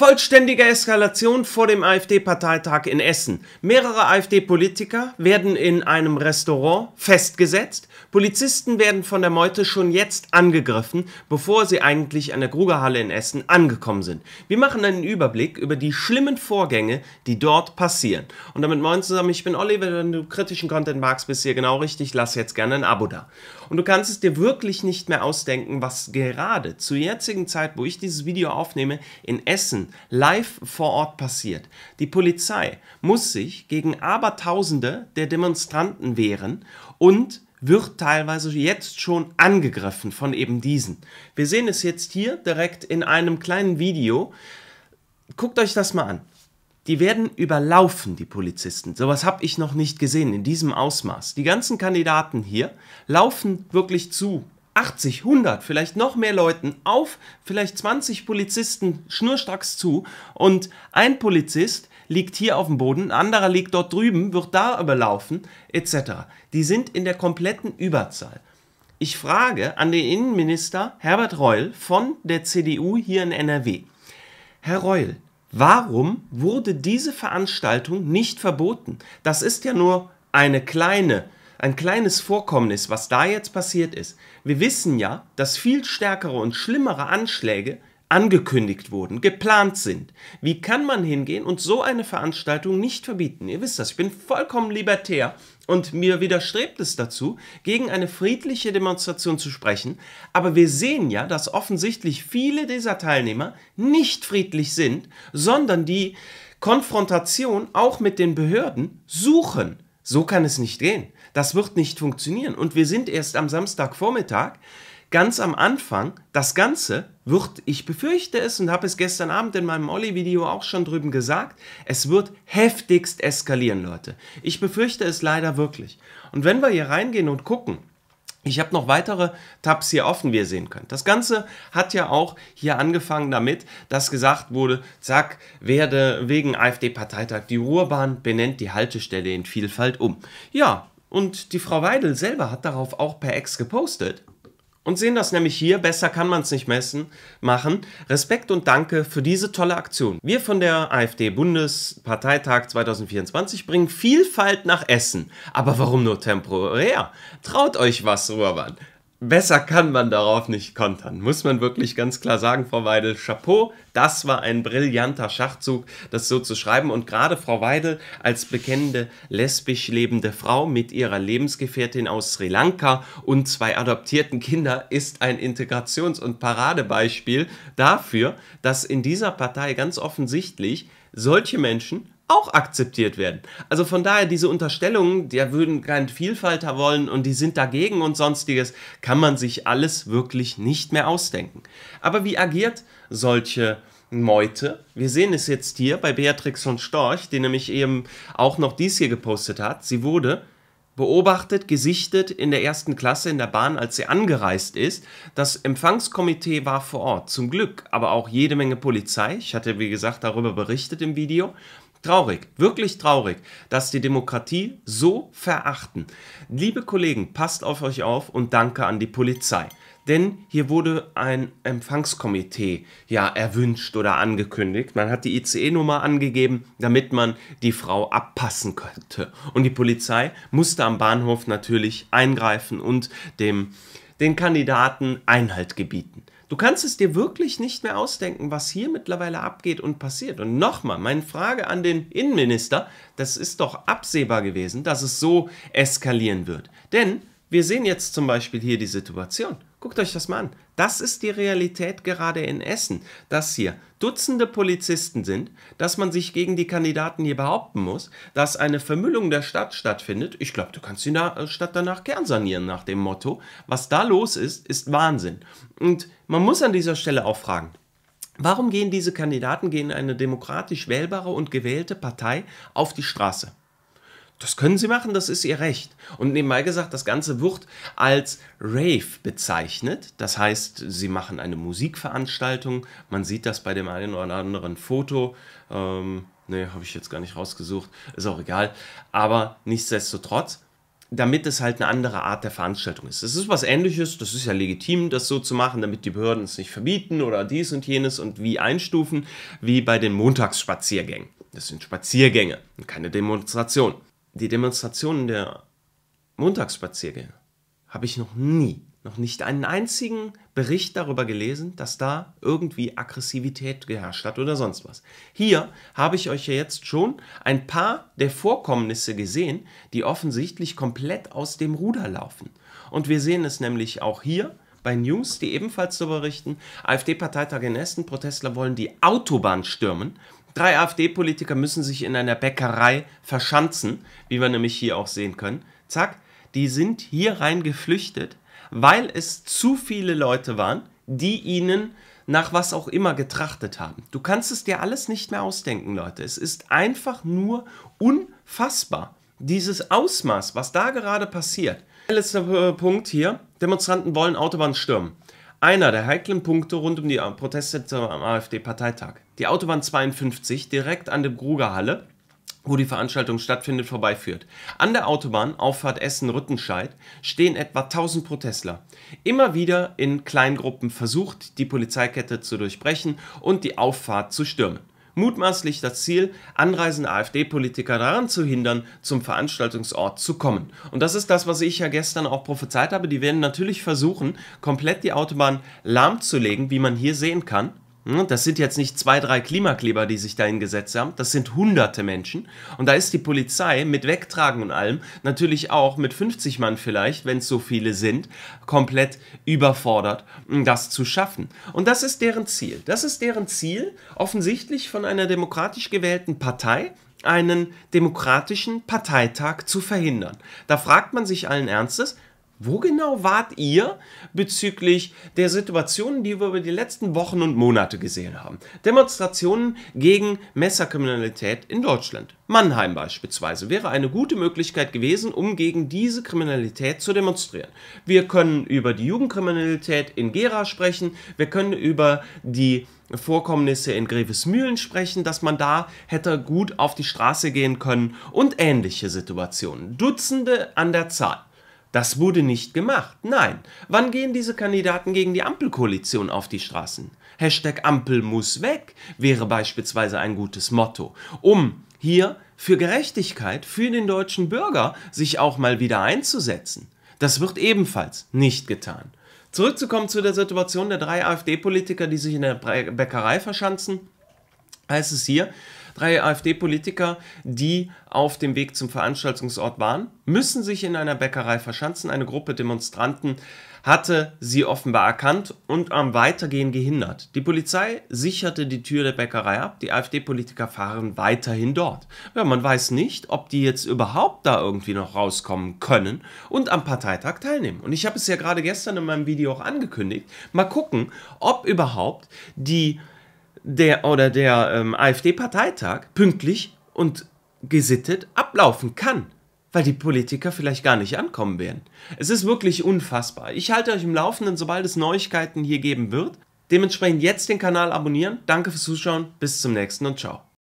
Vollständige Eskalation vor dem AfD-Parteitag in Essen. Mehrere AfD-Politiker werden in einem Restaurant festgesetzt. Polizisten werden von der Meute schon jetzt angegriffen, bevor sie eigentlich an der Grugerhalle in Essen angekommen sind. Wir machen einen Überblick über die schlimmen Vorgänge, die dort passieren. Und damit moin zusammen, ich bin Olli. Wenn du kritischen Content magst, bist du hier genau richtig. Lass jetzt gerne ein Abo da. Und du kannst es dir wirklich nicht mehr ausdenken, was gerade zur jetzigen Zeit, wo ich dieses Video aufnehme, in Essen live vor Ort passiert. Die Polizei muss sich gegen Abertausende der Demonstranten wehren und wird teilweise jetzt schon angegriffen von eben diesen. Wir sehen es jetzt hier direkt in einem kleinen Video. Guckt euch das mal an. Die werden überlaufen, die Polizisten. Sowas habe ich noch nicht gesehen in diesem Ausmaß. Die ganzen Kandidaten hier laufen wirklich zu 80, 100, vielleicht noch mehr Leuten auf, vielleicht 20 Polizisten schnurstracks zu und ein Polizist liegt hier auf dem Boden, ein anderer liegt dort drüben, wird da überlaufen, etc. Die sind in der kompletten Überzahl. Ich frage an den Innenminister Herbert Reul von der CDU hier in NRW. Herr Reul, warum wurde diese Veranstaltung nicht verboten? Das ist ja nur eine kleine Veranstaltung ein kleines Vorkommnis, was da jetzt passiert ist. Wir wissen ja, dass viel stärkere und schlimmere Anschläge angekündigt wurden, geplant sind. Wie kann man hingehen und so eine Veranstaltung nicht verbieten? Ihr wisst das, ich bin vollkommen libertär und mir widerstrebt es dazu, gegen eine friedliche Demonstration zu sprechen. Aber wir sehen ja, dass offensichtlich viele dieser Teilnehmer nicht friedlich sind, sondern die Konfrontation auch mit den Behörden suchen. So kann es nicht gehen. Das wird nicht funktionieren. Und wir sind erst am Samstagvormittag, ganz am Anfang. Das Ganze wird, ich befürchte es und habe es gestern Abend in meinem Olli-Video auch schon drüben gesagt, es wird heftigst eskalieren, Leute. Ich befürchte es leider wirklich. Und wenn wir hier reingehen und gucken, ich habe noch weitere Tabs hier offen, wie ihr sehen könnt. Das Ganze hat ja auch hier angefangen damit, dass gesagt wurde, zack, werde wegen AfD-Parteitag die Ruhrbahn benennt die Haltestelle in Vielfalt um. Ja, und die Frau Weidel selber hat darauf auch per Ex gepostet. Und sehen das nämlich hier, besser kann man es nicht messen, machen. Respekt und Danke für diese tolle Aktion. Wir von der AfD Bundesparteitag 2024 bringen Vielfalt nach Essen. Aber warum nur temporär? Traut euch was, Ruhrmann besser kann man darauf nicht kontern. Muss man wirklich ganz klar sagen, Frau Weidel, Chapeau, das war ein brillanter Schachzug, das so zu schreiben. Und gerade Frau Weidel als bekennende lesbisch lebende Frau mit ihrer Lebensgefährtin aus Sri Lanka und zwei adoptierten Kinder ist ein Integrations- und Paradebeispiel dafür, dass in dieser Partei ganz offensichtlich solche Menschen auch akzeptiert werden. Also von daher, diese Unterstellungen, die würden keinen Vielfalter wollen und die sind dagegen und sonstiges, kann man sich alles wirklich nicht mehr ausdenken. Aber wie agiert solche Meute? Wir sehen es jetzt hier bei Beatrix von Storch, die nämlich eben auch noch dies hier gepostet hat. Sie wurde beobachtet, gesichtet in der ersten Klasse in der Bahn, als sie angereist ist. Das Empfangskomitee war vor Ort, zum Glück, aber auch jede Menge Polizei. Ich hatte, wie gesagt, darüber berichtet im Video. Traurig, wirklich traurig, dass die Demokratie so verachten. Liebe Kollegen, passt auf euch auf und danke an die Polizei. Denn hier wurde ein Empfangskomitee ja erwünscht oder angekündigt. Man hat die ICE-Nummer angegeben, damit man die Frau abpassen könnte. Und die Polizei musste am Bahnhof natürlich eingreifen und dem den Kandidaten Einhalt gebieten. Du kannst es dir wirklich nicht mehr ausdenken, was hier mittlerweile abgeht und passiert. Und nochmal, meine Frage an den Innenminister, das ist doch absehbar gewesen, dass es so eskalieren wird. Denn wir sehen jetzt zum Beispiel hier die Situation. Guckt euch das mal an. Das ist die Realität gerade in Essen, dass hier Dutzende Polizisten sind, dass man sich gegen die Kandidaten hier behaupten muss, dass eine Vermüllung der Stadt stattfindet. Ich glaube, du kannst die äh, Stadt danach kernsanieren nach dem Motto. Was da los ist, ist Wahnsinn. Und man muss an dieser Stelle auch fragen, warum gehen diese Kandidaten gegen eine demokratisch wählbare und gewählte Partei auf die Straße? Das können sie machen, das ist ihr Recht. Und nebenbei gesagt, das Ganze wird als Rave bezeichnet. Das heißt, sie machen eine Musikveranstaltung. Man sieht das bei dem einen oder anderen Foto. Ähm, ne, habe ich jetzt gar nicht rausgesucht. Ist auch egal. Aber nichtsdestotrotz, damit es halt eine andere Art der Veranstaltung ist. Es ist was ähnliches, das ist ja legitim, das so zu machen, damit die Behörden es nicht verbieten oder dies und jenes und wie einstufen, wie bei den Montagsspaziergängen. Das sind Spaziergänge und keine Demonstrationen die Demonstrationen der Montagsspaziergänge habe ich noch nie, noch nicht einen einzigen Bericht darüber gelesen, dass da irgendwie Aggressivität geherrscht hat oder sonst was. Hier habe ich euch ja jetzt schon ein paar der Vorkommnisse gesehen, die offensichtlich komplett aus dem Ruder laufen. Und wir sehen es nämlich auch hier bei News, die ebenfalls darüber berichten, AfD-Parteitag in Essen, Protestler wollen die Autobahn stürmen, Drei AfD-Politiker müssen sich in einer Bäckerei verschanzen, wie wir nämlich hier auch sehen können. Zack, die sind hier rein geflüchtet, weil es zu viele Leute waren, die ihnen nach was auch immer getrachtet haben. Du kannst es dir alles nicht mehr ausdenken, Leute. Es ist einfach nur unfassbar. Dieses Ausmaß, was da gerade passiert. Letzter äh, Punkt hier. Demonstranten wollen Autobahn stürmen. Einer der heiklen Punkte rund um die äh, Proteste am AfD-Parteitag die Autobahn 52 direkt an der Grugerhalle wo die Veranstaltung stattfindet, vorbeiführt. An der Autobahn, Auffahrt Essen-Rüttenscheid, stehen etwa 1000 Protestler. Immer wieder in Kleingruppen versucht, die Polizeikette zu durchbrechen und die Auffahrt zu stürmen. Mutmaßlich das Ziel, anreisende AfD-Politiker daran zu hindern, zum Veranstaltungsort zu kommen. Und das ist das, was ich ja gestern auch prophezeit habe. Die werden natürlich versuchen, komplett die Autobahn lahmzulegen, wie man hier sehen kann. Hm, das sind jetzt nicht zwei, drei Klimakleber, die sich dahin gesetzt haben, das sind hunderte Menschen. Und da ist die Polizei mit Wegtragen und allem, natürlich auch mit 50 Mann vielleicht, wenn es so viele sind, komplett überfordert, hm, das zu schaffen. Und das ist deren Ziel. Das ist deren Ziel, offensichtlich von einer demokratisch gewählten Partei, einen demokratischen Parteitag zu verhindern. Da fragt man sich allen Ernstes, wo genau wart ihr bezüglich der Situationen, die wir über die letzten Wochen und Monate gesehen haben? Demonstrationen gegen Messerkriminalität in Deutschland. Mannheim beispielsweise wäre eine gute Möglichkeit gewesen, um gegen diese Kriminalität zu demonstrieren. Wir können über die Jugendkriminalität in Gera sprechen, wir können über die Vorkommnisse in Grevesmühlen sprechen, dass man da hätte gut auf die Straße gehen können und ähnliche Situationen. Dutzende an der Zahl. Das wurde nicht gemacht. Nein. Wann gehen diese Kandidaten gegen die Ampelkoalition auf die Straßen? Hashtag Ampel muss weg wäre beispielsweise ein gutes Motto, um hier für Gerechtigkeit, für den deutschen Bürger sich auch mal wieder einzusetzen. Das wird ebenfalls nicht getan. Zurückzukommen zu der Situation der drei AfD-Politiker, die sich in der Bäckerei verschanzen heißt es hier, drei AfD-Politiker, die auf dem Weg zum Veranstaltungsort waren, müssen sich in einer Bäckerei verschanzen. Eine Gruppe Demonstranten hatte sie offenbar erkannt und am Weitergehen gehindert. Die Polizei sicherte die Tür der Bäckerei ab, die AfD-Politiker fahren weiterhin dort. Ja, man weiß nicht, ob die jetzt überhaupt da irgendwie noch rauskommen können und am Parteitag teilnehmen. Und ich habe es ja gerade gestern in meinem Video auch angekündigt. Mal gucken, ob überhaupt die der oder der ähm, AfD-Parteitag pünktlich und gesittet ablaufen kann, weil die Politiker vielleicht gar nicht ankommen werden. Es ist wirklich unfassbar. Ich halte euch im Laufenden, sobald es Neuigkeiten hier geben wird. Dementsprechend jetzt den Kanal abonnieren. Danke fürs Zuschauen, bis zum nächsten und ciao.